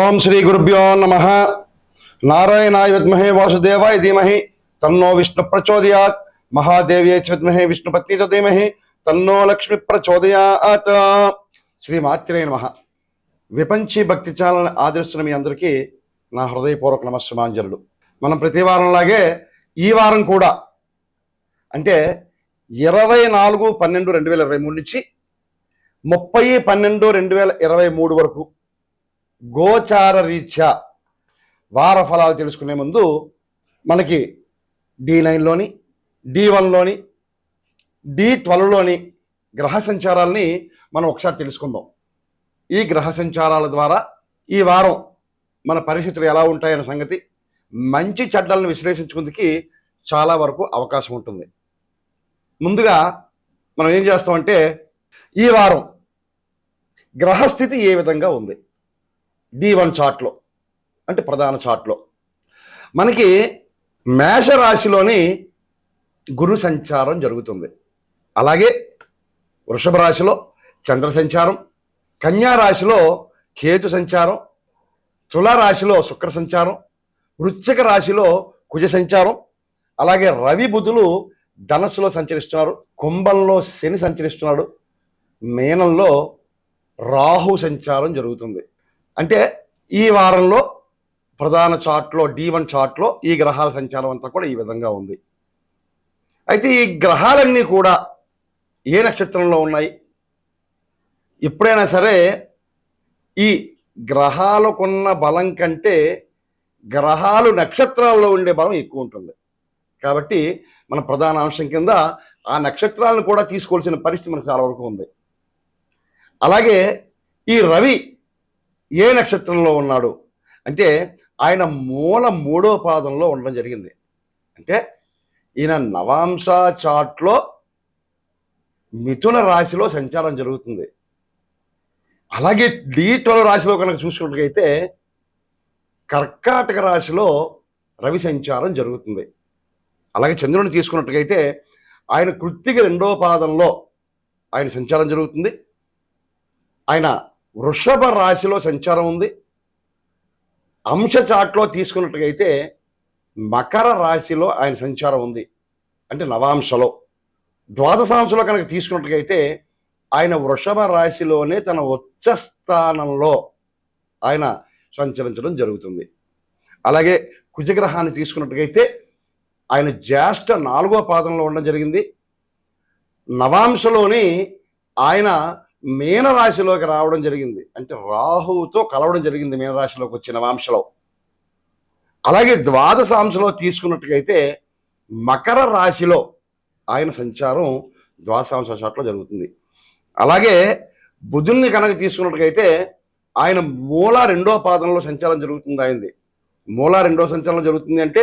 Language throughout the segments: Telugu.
ఓం శ్రీ గురుభ్యో నమ నారాయణాయ విద్మహే వాసుదేవాయ ధీమహి తన్నో విష్ణు ప్రచోదయాత్ మహాదేవి విద్మహే విష్ణుపత్ని ధీమహి తన్నో లక్ష్మి ప్రచోదయాత్ శ్రీ మాత్రే నమ విపంచి భక్తి ఛానల్ని ఆదరిస్తున్న మీ అందరికీ నా హృదయపూర్వక నమస్సుమాంజలు మనం ప్రతి వారంలాగే ఈ వారం కూడా అంటే ఇరవై నాలుగు పన్నెండు రెండు వేల ఇరవై మూడు నుంచి ముప్పై పన్నెండు రెండు వేల ఇరవై మూడు వరకు గోచార రీత్యా వార ఫలాలు తెలుసుకునే ముందు మనకి డి నైన్లోని డి వన్లోని డి ట్వెల్వ్లోని గ్రహ సంచారాలని మనం ఒకసారి తెలుసుకుందాం ఈ గ్రహ సంచారాల ద్వారా ఈ వారం మన పరిస్థితులు ఎలా ఉంటాయన్న సంగతి మంచి చెడ్డలను విశ్లేషించుకుందుకి చాలా వరకు అవకాశం ఉంటుంది ముందుగా మనం ఏం చేస్తామంటే ఈ వారం గ్రహస్థితి ఏ విధంగా ఉంది డి వన్ చార్ట్లో అంటే ప్రధాన చార్ట్లో మనకి మేషరాశిలోని గురు సంచారం జరుగుతుంది అలాగే వృషభ రాశిలో చంద్ర సంచారం కన్యా రాశిలో కేతు సంచారం తులారాశిలో శుక్ర సంచారం వృచ్చిక రాశిలో కుజ సంచారం అలాగే రవి బుధులు ధనస్సులో సంచరిస్తున్నారు కుంభంలో శని సంచరిస్తున్నాడు మేనంలో రాహు సంచారం జరుగుతుంది అంటే ఈ వారంలో ప్రధాన చార్ట్లో డి వన్ చార్ట్లో ఈ గ్రహాల సంచారం అంతా కూడా ఈ విధంగా ఉంది అయితే ఈ గ్రహాలన్నీ కూడా ఏ నక్షత్రంలో ఉన్నాయి ఎప్పుడైనా సరే ఈ గ్రహాలకున్న బలం కంటే గ్రహాలు నక్షత్రాల్లో ఉండే బలం ఎక్కువ ఉంటుంది కాబట్టి మన ప్రధాన అంశం కింద ఆ నక్షత్రాలను కూడా తీసుకోవాల్సిన పరిస్థితి మనకు చాలా వరకు ఉంది అలాగే ఈ రవి ఏ నక్షత్రంలో ఉన్నాడు అంటే ఆయన మూల మూడో పాదంలో ఉండడం జరిగింది అంటే ఈయన నవాంశ చాట్లో మిథున రాశిలో సంచారం జరుగుతుంది అలాగే డి ట్వెల్వ్ రాశిలో కనుక చూసుకున్నట్లయితే కర్కాటక రాశిలో రవి సంచారం జరుగుతుంది అలాగే చంద్రుని తీసుకున్నట్టుగైతే ఆయన కృత్తిక రెండవ పాదంలో ఆయన సంచారం జరుగుతుంది ఆయన వృషభ రాశిలో సంచారం ఉంది అంశ చాట్లో తీసుకున్నట్టుగైతే మకర రాశిలో ఆయన సంచారం ఉంది అంటే నవాంశలో ద్వాదశాంశలో కనుక తీసుకున్నట్టుగైతే ఆయన వృషభ రాశిలోనే తన ఉచ్చస్థానంలో ఆయన సంచరించడం జరుగుతుంది అలాగే కుజగ్రహాన్ని తీసుకున్నట్టుగైతే ఆయన జ్యేష్ఠ నాలుగో పాదంలో ఉండడం జరిగింది నవాంశలోని ఆయన మీనరాశిలోకి రావడం జరిగింది అంటే రాహువుతో కలవడం జరిగింది మీనరాశిలోకి వచ్చిన వాంశలో అలాగే ద్వాదశ అంశలో తీసుకున్నట్టుగైతే మకర రాశిలో ఆయన సంచారం ద్వాదశాంశ చాట్లో జరుగుతుంది అలాగే బుధుల్ని కనుక తీసుకున్నట్టుగైతే ఆయన మూల రెండో పాదంలో సంచారం జరుగుతుంది ఆయనది మూల రెండో సంచారం జరుగుతుంది అంటే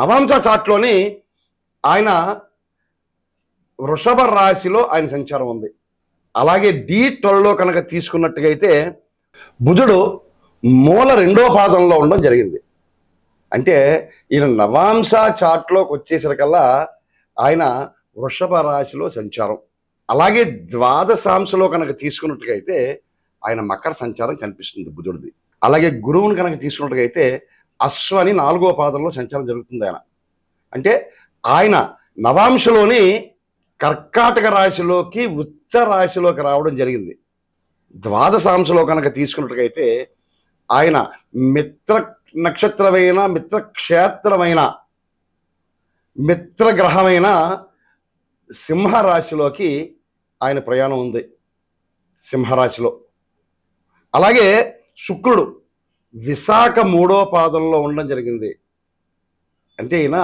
నవాంశ చాట్లోని ఆయన వృషభ రాశిలో ఆయన సంచారం ఉంది అలాగే డి ట్వెల్వ్లో కనుక తీసుకున్నట్టుగైతే బుధుడు మూల రెండో పాదంలో ఉండడం జరిగింది అంటే ఈయన నవాంశ చాట్లోకి వచ్చేసరికల్లా ఆయన వృషభ రాశిలో సంచారం అలాగే ద్వాదశాంశలో కనుక తీసుకున్నట్టుగైతే ఆయన మకర సంచారం కనిపిస్తుంది బుధుడిది అలాగే గురువుని కనుక తీసుకున్నట్టుగైతే అశ్వని నాలుగో పాదంలో సంచారం జరుగుతుంది ఆయన అంటే ఆయన నవాంశలోని కర్కాటక రాశిలోకి ఉచ్చ రాశిలోకి రావడం జరిగింది ద్వాదశాంశలో కనుక తీసుకున్నట్టుకైతే ఆయన మిత్ర నక్షత్రమైన మిత్రక్షేత్రమైన మిత్రగ్రహమైన సింహరాశిలోకి ఆయన ప్రయాణం ఉంది సింహరాశిలో అలాగే శుక్రుడు విశాఖ మూడో పాదంలో ఉండడం జరిగింది అంటే ఈయన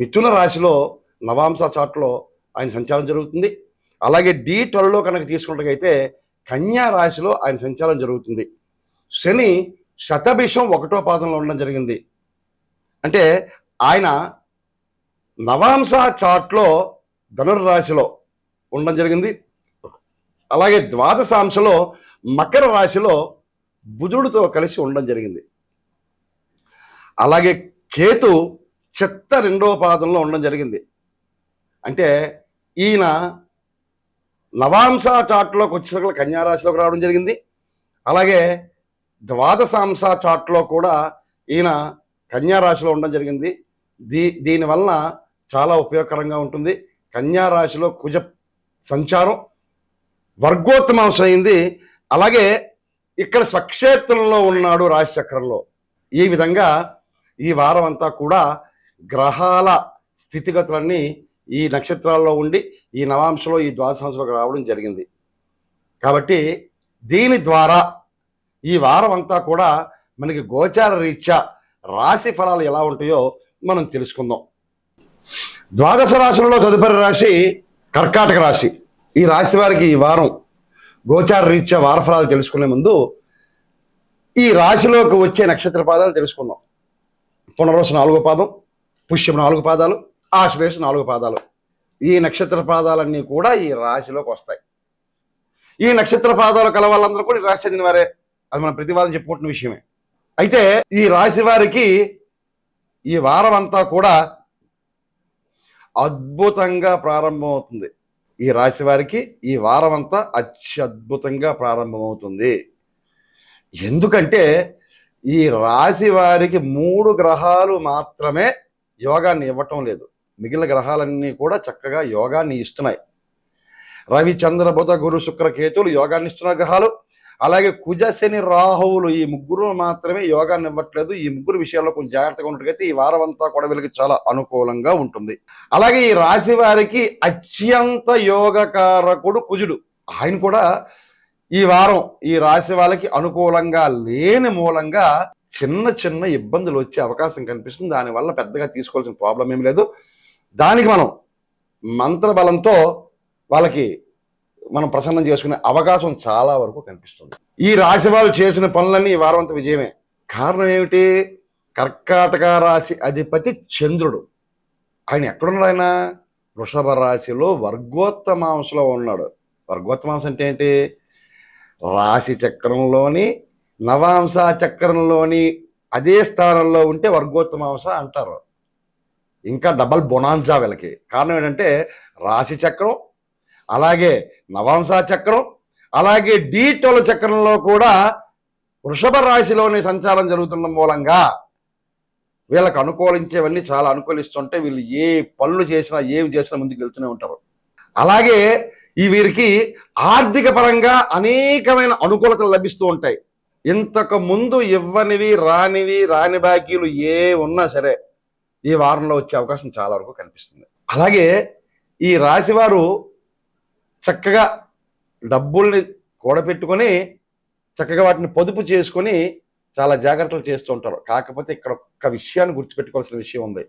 మిథున రాశిలో నవాంస చాట్లో ఆయన సంచారం జరుగుతుంది అలాగే డి ట్వెల్వ్లో కనుక తీసుకున్నట్టయితే కన్యా రాశిలో ఆయన సంచారం జరుగుతుంది శని శతభిషం ఒకటో పాదంలో ఉండడం జరిగింది అంటే ఆయన నవాంశ చాట్లో ధనుర్రాశిలో ఉండడం జరిగింది అలాగే ద్వాదశాంశలో మకర రాశిలో బుధుడితో కలిసి ఉండడం జరిగింది అలాగే కేతు చెత్త రెండవ పాదంలో ఉండడం జరిగింది అంటే ఈయన నవాంశ వచ్చిన వచ్చినట్లు కన్యారాశిలోకి రావడం జరిగింది అలాగే ద్వాదశాంశ చాట్లో కూడా ఈయన కన్యారాశిలో ఉండడం జరిగింది దీ దీనివలన చాలా ఉపయోగకరంగా ఉంటుంది కన్యారాశిలో కుజ సంచారం వర్గోత్తమాంశం అయింది అలాగే ఇక్కడ స్వక్షేత్రంలో ఉన్నాడు రాశిచక్రంలో ఈ విధంగా ఈ వారం అంతా కూడా గ్రహాల స్థితిగతులన్నీ ఈ నక్షత్రాల్లో ఉండి ఈ నవాంశలో ఈ ద్వాదశాంశంలోకి రావడం జరిగింది కాబట్టి దీని ద్వారా ఈ వారం అంతా కూడా మనకి గోచార రీత్యా రాశి ఫలాలు ఎలా ఉంటాయో మనం తెలుసుకుందాం ద్వాదశ రాశులలో తదుపరి రాశి కర్కాటక రాశి ఈ రాశి వారికి ఈ వారం గోచార రీత్యా వారఫలాలు తెలుసుకునే ముందు ఈ రాశిలోకి వచ్చే నక్షత్ర పాదాలు తెలుసుకుందాం పునర్వసు నాలుగో పాదం పుష్యం నాలుగు పాదాలు ఆశ్వేష నాలుగు పాదాలు ఈ నక్షత్ర పాదాలన్నీ కూడా ఈ రాశిలోకి వస్తాయి ఈ నక్షత్ర పాదాలు కల వాళ్ళందరూ కూడా ఈ రాశి చెందిన వారే అది మనం ప్రతివాదం చెప్పుకుంటున్న విషయమే అయితే ఈ రాశి వారికి ఈ వారం అంతా కూడా అద్భుతంగా ప్రారంభమవుతుంది ఈ రాశి వారికి ఈ వారం అంతా అత్యద్భుతంగా ప్రారంభమవుతుంది ఎందుకంటే ఈ రాశి వారికి మూడు గ్రహాలు మాత్రమే యోగాన్ని ఇవ్వటం లేదు మిగిలిన గ్రహాలన్నీ కూడా చక్కగా యోగాన్ని ఇస్తున్నాయి రవి చంద్ర బుధ గురు శుక్ర కేతులు యోగాన్ని ఇస్తున్న గ్రహాలు అలాగే కుజ శని రాహువులు ఈ ముగ్గురు మాత్రమే యోగాన్ని ఇవ్వట్లేదు ఈ ముగ్గురు విషయాల్లో కొంచెం జాగ్రత్తగా ఉన్నట్టుగా ఈ వారం అంతా కూడా వీళ్ళకి చాలా అనుకూలంగా ఉంటుంది అలాగే ఈ రాశి వారికి అత్యంత యోగకారకుడు కుజుడు ఆయన కూడా ఈ వారం ఈ రాశి వాళ్ళకి అనుకూలంగా లేని మూలంగా చిన్న చిన్న ఇబ్బందులు వచ్చే అవకాశం కనిపిస్తుంది దానివల్ల పెద్దగా తీసుకోవాల్సిన ప్రాబ్లం ఏం లేదు దానికి మనం మంత్రబలంతో వాళ్ళకి మనం ప్రసన్నం చేసుకునే అవకాశం చాలా వరకు కనిపిస్తుంది ఈ రాశి వాళ్ళు చేసిన పనులన్నీ వారవంత విజయమే కారణం ఏమిటి కర్కాటక రాశి అధిపతి చంద్రుడు ఆయన ఎక్కడున్నాడు ఆయన వృషభ రాశిలో వర్గోత్తమాంసలో ఉన్నాడు వర్గోత్తమాంశం అంటే ఏంటి రాశి చక్రంలోని నవాంశ చక్రంలోని అదే స్థానంలో ఉంటే వర్గోత్తమాంస అంటారు ఇంకా డబల్ బొనాన్సా వీళ్ళకి కారణం ఏంటంటే రాశి చక్రం అలాగే నవాంసా చక్రం అలాగే డి చక్రంలో కూడా వృషభ రాశిలోని సంచారం జరుగుతున్న మూలంగా వీళ్ళకు అనుకూలించేవన్నీ చాలా అనుకూలిస్తుంటే వీళ్ళు ఏ పనులు చేసినా ఏం చేసినా ముందుకు వెళ్తూనే ఉంటారు అలాగే ఈ వీరికి ఆర్థిక పరంగా అనేకమైన అనుకూలతలు లభిస్తూ ఉంటాయి ఇంతకు ముందు ఇవ్వనివి రానివి రాని బాకీలు ఏ ఉన్నా సరే ఈ వారంలో వచ్చే అవకాశం చాలా వరకు కనిపిస్తుంది అలాగే ఈ రాశివారు చక్కగా డబ్బుల్ని కూడపెట్టుకొని చక్కగా వాటిని పొదుపు చేసుకొని చాలా జాగ్రత్తలు చేస్తూ ఉంటారు కాకపోతే ఇక్కడ ఒక్క విషయాన్ని గుర్తుపెట్టుకోవాల్సిన విషయం ఉంది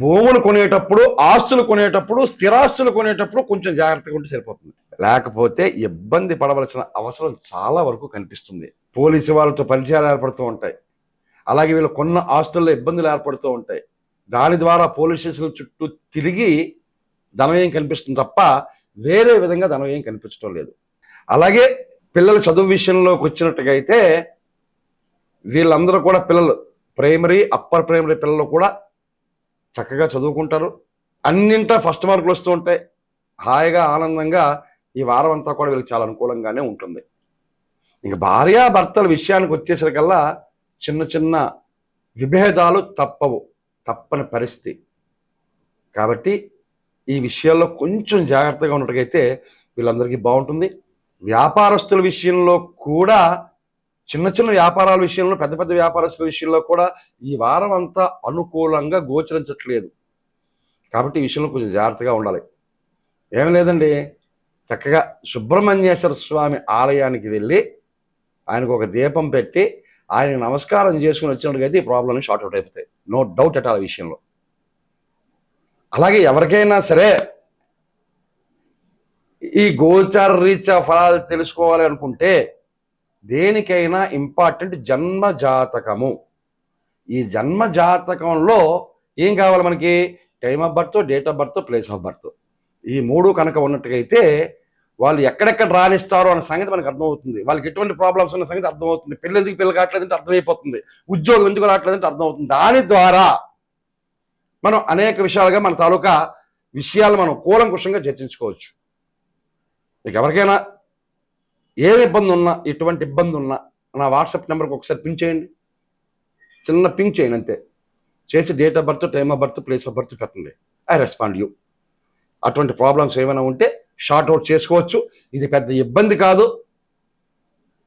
భూములు కొనేటప్పుడు ఆస్తులు కొనేటప్పుడు స్థిరాస్తులు కొనేటప్పుడు కొంచెం జాగ్రత్తగా ఉంటే సరిపోతుంది లేకపోతే ఇబ్బంది పడవలసిన అవసరం చాలా వరకు కనిపిస్తుంది పోలీసు వాళ్ళతో పరిచయాలు ఏర్పడుతూ ఉంటాయి అలాగే వీళ్ళు కొన్న ఆస్తుల్లో ఇబ్బందులు ఏర్పడుతూ ఉంటాయి దాని ద్వారా పోలీస్ స్టేషన్ చుట్టూ తిరిగి ధనవ్యయం కనిపిస్తుంది తప్ప వేరే విధంగా ధనవ్యయం కనిపించడం లేదు అలాగే పిల్లల చదువు విషయంలోకి వచ్చినట్టుగా అయితే వీళ్ళందరూ కూడా పిల్లలు ప్రైమరీ అప్పర్ ప్రైమరీ పిల్లలు కూడా చక్కగా చదువుకుంటారు అన్నింటా ఫస్ట్ మార్కులు వస్తూ ఉంటాయి హాయిగా ఆనందంగా ఈ వారం అంతా కూడా వీళ్ళకి చాలా అనుకూలంగానే ఉంటుంది ఇంక భార్యాభర్తల విషయానికి వచ్చేసరికల్లా చిన్న చిన్న విభేదాలు తప్పవు తప్పని పరిస్థితి కాబట్టి ఈ విషయాల్లో కొంచెం జాగ్రత్తగా ఉన్నట్టుగైతే వీళ్ళందరికీ బాగుంటుంది వ్యాపారస్తుల విషయంలో కూడా చిన్న చిన్న వ్యాపారాల విషయంలో పెద్ద పెద్ద వ్యాపారస్తుల విషయంలో కూడా ఈ వారం అంతా అనుకూలంగా గోచరించట్లేదు కాబట్టి ఈ విషయంలో కొంచెం జాగ్రత్తగా ఉండాలి ఏం లేదండి చక్కగా సుబ్రహ్మణ్యేశ్వర స్వామి ఆలయానికి వెళ్ళి ఆయనకు ఒక దీపం పెట్టి ఆయన నమస్కారం చేసుకుని వచ్చినట్టుగా ఈ ప్రాబ్లం షార్ట్అవుట్ అయిపోతాయి నో డౌట్ అట్ ఆ విషయంలో అలాగే ఎవరికైనా సరే ఈ గోచార రీత్యా ఫలాలు తెలుసుకోవాలి అనుకుంటే దేనికైనా ఇంపార్టెంట్ జన్మ జాతకము ఈ జన్మ జాతకంలో ఏం కావాలి మనకి time of birth date of birth place of birth ఈ మూడు కనుక అయితే వాళ్ళు ఎక్కడెక్కడ రాణిస్తారు అనే సంగతి మనకు అర్థమవుతుంది వాళ్ళకి ఎటువంటి ప్రాబ్లమ్స్ ఉన్న సంగతి అర్థమవుతుంది పిల్లలు ఎందుకు పిల్లలు కావట్లేదంటే అర్థమైపోతుంది ఉద్యోగం ఎందుకు రావట్లేదంటే అర్థమవుతుంది దాని ద్వారా మనం అనేక విషయాలుగా మన తాలూకా విషయాలు మనం కూలంకుషంగా చర్చించుకోవచ్చు మీకు ఎవరికైనా ఏ ఇబ్బంది ఉన్నా ఎటువంటి ఇబ్బంది ఉన్నా నా వాట్సాప్ నెంబర్కి ఒకసారి పింక్ చేయండి చిన్న పింక్ చేయండి అంతే చేసి date of birth time of birth place of birth పెట్టండి ఐ రెస్పాండ్ యూ అటువంటి ప్రాబ్లమ్స్ ఏమైనా ఉంటే షార్ట్అవుట్ చేసుకోవచ్చు ఇది పెద్ద ఇబ్బంది కాదు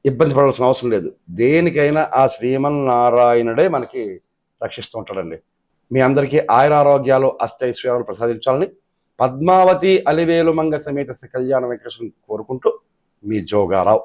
ఇబ్బంది పడాల్సిన అవసరం లేదు దేనికైనా ఆ శ్రీమన్నారాయణుడే మనకి రక్షిస్తూ ఉంటాడండి మీ అందరికీ ఆయురారోగ్యాలు అష్టైశ్వర్యాలు ప్రసాదించాలని పద్మావతి అలివేలుమంగ సమేత కళ్యాణ వెంకటేశ్వరం కోరుకుంటూ మీ జోగారావు